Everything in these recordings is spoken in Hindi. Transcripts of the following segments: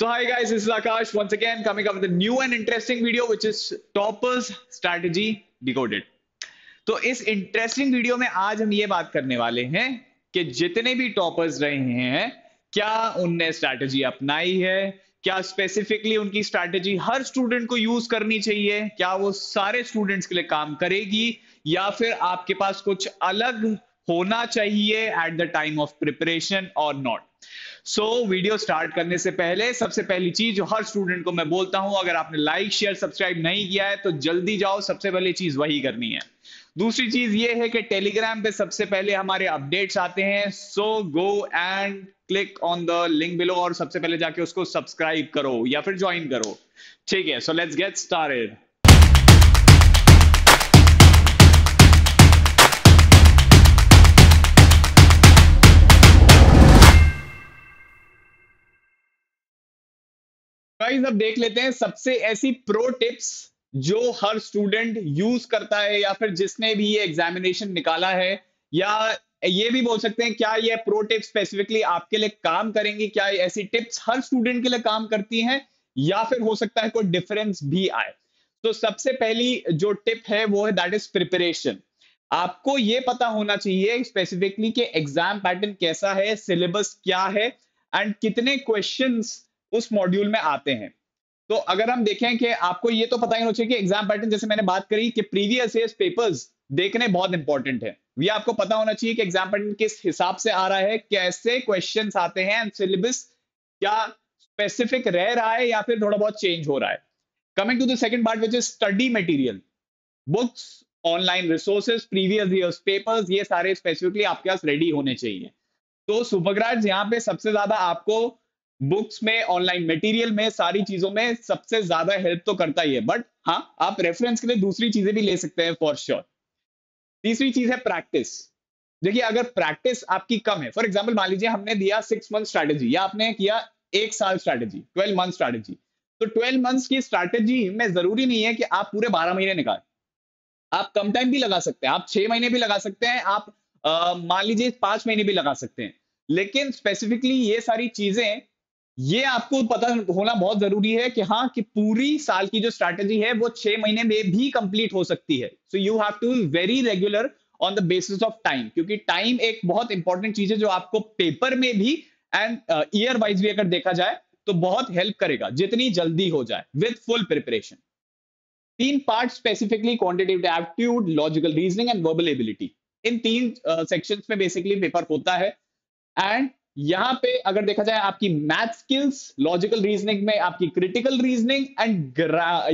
So hi guys, this is Akash once again coming up with a new and interesting video which is Toppers Strategy Decoded. तो इस इंटरेस्टिंग वीडियो में आज हम ये बात करने वाले हैं कि जितने भी टॉपर्स रहे हैं क्या उनने स्ट्रैटेजी अपनाई है क्या स्पेसिफिकली उनकी स्ट्रैटेजी हर स्टूडेंट को यूज करनी चाहिए क्या वो सारे स्टूडेंट्स के लिए काम करेगी या फिर आपके पास कुछ अलग होना चाहिए at the time of preparation और not so so, video start करने से पहले सबसे पहली चीज जो हर स्टूडेंट को मैं बोलता हूं अगर आपने लाइक शेयर सब्सक्राइब नहीं किया है तो जल्दी जाओ सबसे पहले चीज वही करनी है दूसरी चीज ये है कि टेलीग्राम पे सबसे पहले हमारे अपडेट्स आते हैं so go and click on the link below और सबसे पहले जाके उसको सब्सक्राइब करो या फिर ज्वाइन करो ठीक है so let's get started guys अब देख लेते हैं सबसे ऐसी प्रो टिप्स जो हर स्टूडेंट यूज करता है या फिर जिसने भी ये एग्जामिनेशन निकाला है या ये भी बोल सकते हैं क्या ये प्रो टिप्स स्पेसिफिकली आपके लिए काम करेंगी क्या ऐसी टिप्स हर स्टूडेंट के लिए काम करती हैं या फिर हो सकता है कोई डिफरेंस भी आए तो सबसे पहली जो टिप है वो है दैट इज प्रिपरेशन आपको ये पता होना चाहिए स्पेसिफिकली कि एग्जाम पैटर्न कैसा है सिलेबस क्या है एंड कितने क्वेश्चंस उस मॉड्यूल में आते हैं तो अगर हम देखें कि आपको ये तो पता ही होना चाहिए कि एग्जाम पैटर्न जैसे मैंने बात करी कि प्रीवियस ईयर पेपर्स देखने बहुत इंपॉर्टेंट है ये आपको पता होना चाहिए कि एग्जाम पैटर्न किस हिसाब से आ रहा है कैसे क्वेश्चन आते हैं एंड सिलेबस क्या स्पेसिफिक रह रहा है या फिर थोड़ा बहुत चेंज हो रहा है coming to the second part which is study material books online resources previous year papers ये सारे स्पेसिफिकली आपके पास रेडी होने चाहिए तो सुपरग्राज यहाँ पे सबसे ज्यादा आपको बुक्स में ऑनलाइन मटेरियल में सारी चीजों में सबसे ज्यादा हेल्प तो करता ही है बट हाँ आप रेफरेंस के लिए दूसरी चीजें भी ले सकते हैं फॉर श्योर तीसरी चीज है प्रैक्टिस देखिए अगर प्रैक्टिस आपकी कम है फॉर एग्जाम्पल मान लीजिए हमने दिया सिक्स मंथ स्ट्रैटेजी या आपने किया एक साल स्ट्रैटेजी ट्वेल्व मंथ स्ट्रैटेजी तो ट्वेल्व मंथ की स्ट्रैटेजी में जरूरी नहीं है कि आप पूरे बारह महीने निकाल आप कम टाइम भी लगा सकते हैं आप छह महीने भी लगा सकते हैं आप मान लीजिए पांच महीने भी लगा सकते हैं लेकिन स्पेसिफिकली ये सारी चीजें ये आपको पता होना बहुत जरूरी है कि हाँ कि पूरी साल की जो स्ट्रैटेजी है वो छह महीने में भी कंप्लीट हो सकती है so you have to very regular on the basis of time क्योंकि टाइम एक बहुत इंपॉर्टेंट चीज है जो आपको पेपर में भी एंड ईयर वाइज भी अगर देखा जाए तो बहुत हेल्प करेगा जितनी जल्दी हो जाए विथ फुल प्रिपरेशन तीन part specifically quantitative aptitude logical reasoning and verbal ability in तीन सेक्शन uh, में बेसिकली पेपर होता है एंड यहां पे अगर देखा जाए आपकी मैथ स्किल्स लॉजिकल रीजनिंग में आपकी क्रिटिकल रीजनिंग एंड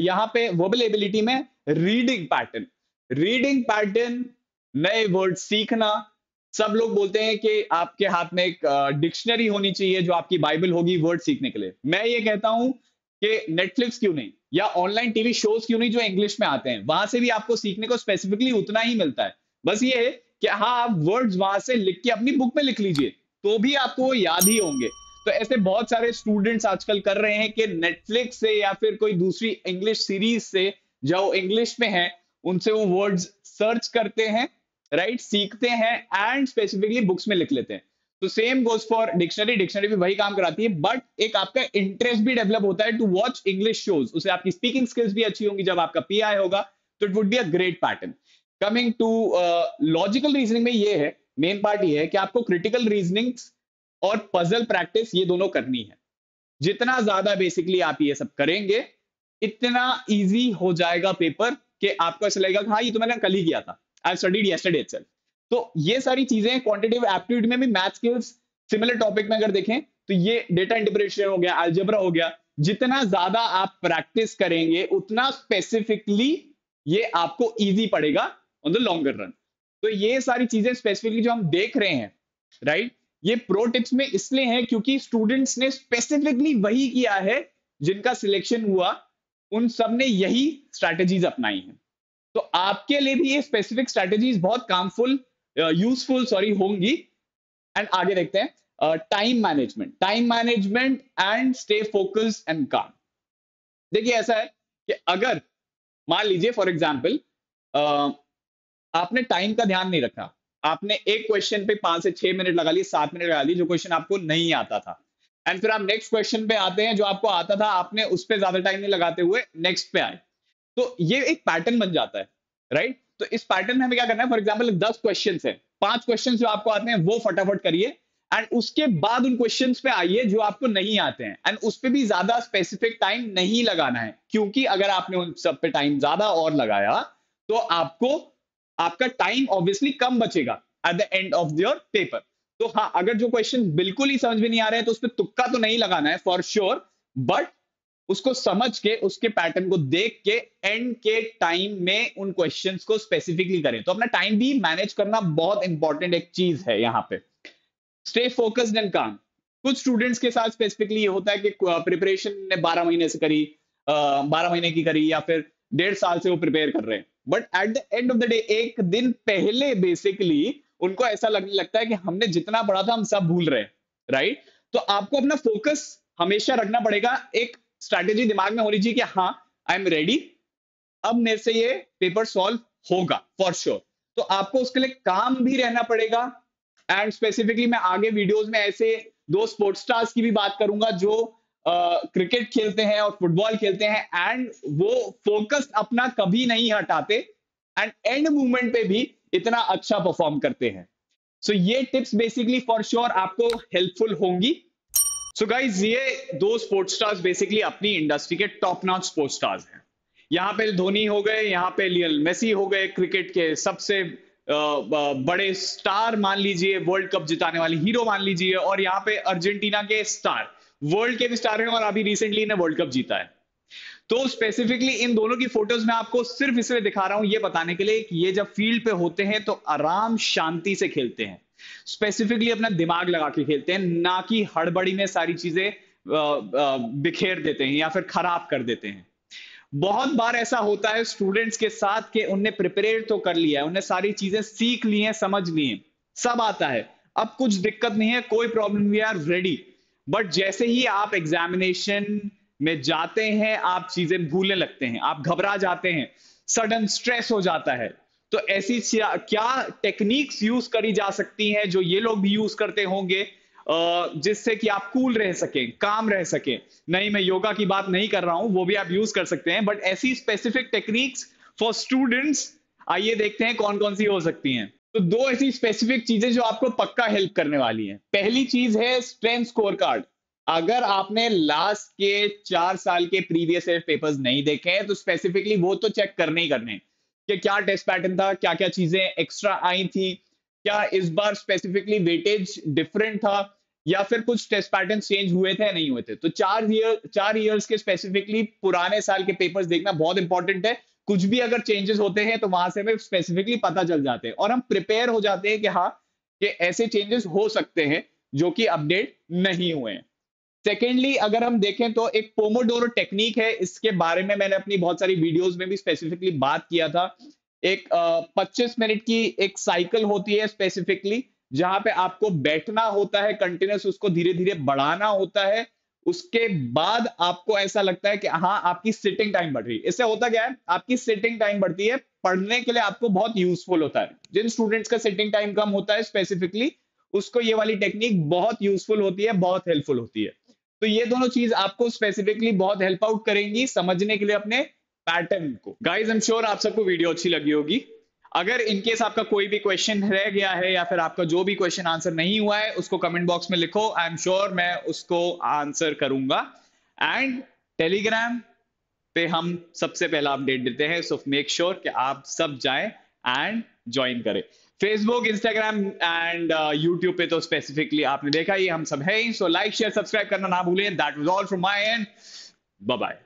यहां पे वर्बल एबिलिटी में रीडिंग पैटर्न रीडिंग पैटर्न नए वर्ड सीखना सब लोग बोलते हैं कि आपके हाथ में एक डिक्शनरी होनी चाहिए जो आपकी बाइबल होगी वर्ड सीखने के लिए मैं ये कहता हूं कि नेटफ्लिक्स क्यों नहीं या ऑनलाइन टीवी शोज क्यों नहीं जो इंग्लिश में आते हैं वहां से भी आपको सीखने को स्पेसिफिकली उतना ही मिलता है बस ये है कि हाँ आप वर्ड्स वहां से लिख के अपनी बुक में लिख लीजिए तो भी आपको वो याद ही होंगे तो ऐसे बहुत सारे स्टूडेंट्स आजकल कर रहे हैं कि नेटफ्लिक्स से या फिर कोई दूसरी इंग्लिश सीरीज से जो इंग्लिश में है उनसे वो वर्ड्स सर्च करते हैं राइट right? सीखते हैं एंड स्पेसिफिकली बुक्स में लिख लेते हैं तो same goes for dictionary dictionary भी वही काम कराती है बट एक आपका इंटरेस्ट भी डेवलप होता है टू वॉच इंग्लिश शोज उसे आपकी स्पीकिंग स्किल्स भी अच्छी होंगी जब आपका पी होगा तो it would be a great pattern coming to logical reasoning में ये है मेन पार्ट ये है कि आपको क्रिटिकल रीजनिंग और पजल प्रैक्टिस ये दोनों करनी है जितना ज्यादा बेसिकली आप ये सब करेंगे इतना इजी हो जाएगा पेपर कि आपको ऐसा लगेगा हाँ ये तो मैंने कल ही किया था आई स्टडीड यस्टरडे इटसेल्फ तो ये सारी चीजें क्वांटिटेटिव एप्टीट्यूड में भी मैथ स्किल्स सिमिलर टॉपिक में अगर देखें तो ये डेटा इंटरप्रिटेशन हो गया अल्जबरा हो गया जितना ज्यादा आप प्रैक्टिस करेंगे उतना स्पेसिफिकली ये आपको इजी पड़ेगा ऑन द लॉन्गर रन तो ये सारी चीजें स्पेसिफिकली जो हम देख रहे हैं राइट ये प्रो टिप्स में इसलिए है क्योंकि स्टूडेंट्स ने स्पेसिफिकली वही किया है जिनका सिलेक्शन हुआ उन सब ने यही स्ट्रैटेजीज अपनाई हैं तो आपके लिए भी ये स्पेसिफिक स्ट्रैटेजीज बहुत कामफुल यूजफुल सॉरी होंगी एंड आगे देखते हैं time management time management and stay focus and काम देखिए ऐसा है कि अगर मान लीजिए फॉर एग्जाम्पल आपने टाइम का ध्यान नहीं रखा आपने एक क्वेश्चन पे पांच से छह मिनट लगा लिए सात मिनट लगा लिए जो क्वेश्चन आपको नहीं आता था एंड फिर आप नेक्स्ट क्वेश्चन पे आते हैं जो आपको आता था आपने उस पर ज्यादा टाइम नहीं लगाते हुए नेक्स्ट पे आए तो ये एक पैटर्न बन जाता है राइट right? तो इस पैटर्न में हमें क्या करना है फॉर एग्जाम्पल दस क्वेश्चन है पांच क्वेश्चन जो आपको आते हैं वो फटाफट करिए एंड उसके बाद उन क्वेश्चन पे आइए जो आपको नहीं आते हैं एंड उस पर भी ज्यादा स्पेसिफिक टाइम नहीं लगाना है क्योंकि अगर आपने उन सब पे टाइम ज्यादा और लगाया तो आपको आपका टाइम ऑब्वियसली कम बचेगा at the end of your paper तो हाँ अगर जो क्वेश्चन बिल्कुल ही समझ में नहीं आ रहे है तो उस पर तुक्का तो नहीं लगाना है फॉर श्योर बट उसको समझ के उसके पैटर्न को देख के एंड के टाइम में उन क्वेश्चंस को स्पेसिफिकली करें तो अपना टाइम भी मैनेज करना बहुत इंपॉर्टेंट एक चीज है यहाँ पे स्टे फोकस्ड एंड काम कुछ स्टूडेंट्स के साथ स्पेसिफिकली ये होता है कि प्रिपरेशन ने बारह महीने से करी बारह महीने की करी या फिर डेढ़ साल से वो प्रिपेयर कर रहे हैं but at the end of the day एक दिन पहले बेसिकली उनको ऐसा लग, लगता है कि हमने जितना पढ़ा था हम सब भूल रहे राइट right? तो आपको अपना फोकस हमेशा रखना पड़ेगा एक स्ट्रैटेजी दिमाग में होनी चाहिए कि हाँ आई एम रेडी अब मेरे से ये पेपर सॉल्व होगा फॉर श्योर sure. तो आपको उसके लिए काम भी रहना पड़ेगा एंड स्पेसिफिकली मैं आगे वीडियोस में ऐसे दो स्पोर्ट्स स्टार्स की भी बात करूंगा जो क्रिकेट खेलते हैं और फुटबॉल खेलते हैं एंड वो फोकस अपना कभी नहीं हटाते एंड एंड मूवमेंट पे भी इतना अच्छा परफॉर्म करते हैं सो so, ये टिप्स बेसिकली फॉर श्योर आपको हेल्पफुल होंगी सो so गाइज ये दो स्पोर्ट्स स्टार्स बेसिकली अपनी इंडस्ट्री के टॉप नॉच स्पोर्ट्स स्टार्स हैं यहाँ पे धोनी हो गए यहाँ पे लियल मेसी हो गए क्रिकेट के सबसे बड़े स्टार मान लीजिए वर्ल्ड कप जिताने वाले हीरो मान लीजिए और यहाँ पे अर्जेंटीना के स्टार वर्ल्ड के भी स्टार हैं और अभी रिसेंटली इन्हें वर्ल्ड कप जीता है तो स्पेसिफिकली इन दोनों की फोटोज मैं आपको सिर्फ इसलिए दिखा रहा हूं ये बताने के लिए कि ये जब फील्ड पे होते हैं तो आराम शांति से खेलते हैं स्पेसिफिकली अपना दिमाग लगा के खेलते हैं ना कि हड़बड़ी में सारी चीजें बिखेर देते हैं या फिर खराब कर देते हैं बहुत बार ऐसा होता है स्टूडेंट्स के साथ कि उनने प्रिपेयर तो कर लिया है उन्हें सारी चीजें सीख ली हैं समझ ली हैं सब आता है अब कुछ दिक्कत नहीं है कोई problem we are ready but जैसे ही आप एग्जामिनेशन में जाते हैं आप चीजें भूलने लगते हैं आप घबरा जाते हैं सडन स्ट्रेस हो जाता है तो ऐसी क्या टेक्निक्स यूज करी जा सकती हैं जो ये लोग भी यूज करते होंगे जिससे कि आप कूल रह सकें काम रह सकें नहीं मैं योगा की बात नहीं कर रहा हूं वो भी आप यूज कर सकते हैं बट ऐसी स्पेसिफिक टेक्निक्स फॉर स्टूडेंट्स आइए देखते हैं कौन कौन सी हो सकती हैं तो दो ऐसी स्पेसिफिक चीजें जो आपको पक्का हेल्प करने वाली हैं पहली चीज है स्ट्रेंथ स्कोर कार्ड अगर आपने लास्ट के चार साल के प्रीवियस ईयर पेपर्स नहीं देखे हैं तो स्पेसिफिकली वो तो चेक करने ही करने कि क्या टेस्ट पैटर्न था क्या क्या चीजें एक्स्ट्रा आई थी क्या इस बार स्पेसिफिकली वेटेज डिफरेंट था या फिर कुछ टेस्ट पैटर्न चेंज हुए थे नहीं हुए थे तो चार ईयर चार ईयर्स के स्पेसिफिकली पुराने साल के पेपर्स देखना बहुत इंपॉर्टेंट है कुछ भी अगर चेंजेस होते हैं तो वहां से हमें स्पेसिफिकली पता चल जाते हैं और हम प्रिपेयर हो जाते हैं कि हाँ कि ऐसे चेंजेस हो सकते हैं जो कि अपडेट नहीं हुए हैं सेकेंडली अगर हम देखें तो एक पोमोडोरो टेक्निक है इसके बारे में मैंने अपनी बहुत सारी वीडियोस में भी स्पेसिफिकली बात किया था एक पच्चीस मिनट की एक साइकिल होती है स्पेसिफिकली जहां पे आपको बैठना होता है कंटिन्यूस उसको धीरे धीरे बढ़ाना होता है उसके बाद आपको ऐसा लगता है कि हाँ आपकी सिटिंग टाइम बढ़ रही है इससे होता क्या है आपकी सिटिंग टाइम बढ़ती है पढ़ने के लिए आपको बहुत यूजफुल होता है जिन स्टूडेंट्स का सिटिंग टाइम कम होता है स्पेसिफिकली उसको ये वाली टेक्निक बहुत यूजफुल होती है बहुत हेल्पफुल होती है तो ये दोनों चीज आपको स्पेसिफिकली बहुत हेल्प आउट करेंगी समझने के लिए अपने पैटर्न को गाइज एम श्योर आप सबको वीडियो अच्छी लगी होगी अगर इनकेस आपका कोई भी क्वेश्चन रह गया है या फिर आपका जो भी क्वेश्चन आंसर नहीं हुआ है उसको कमेंट बॉक्स में लिखो आई एम श्योर मैं उसको आंसर करूंगा एंड टेलीग्राम पे हम सबसे पहला अपडेट देते हैं सो मेक श्योर कि आप सब जाएं एंड ज्वाइन करें फेसबुक इंस्टाग्राम एंड यूट्यूब पे तो स्पेसिफिकली आपने देखा ये हम सब है सो लाइक शेयर सब्सक्राइब करना ना भूलें that was all from my end bye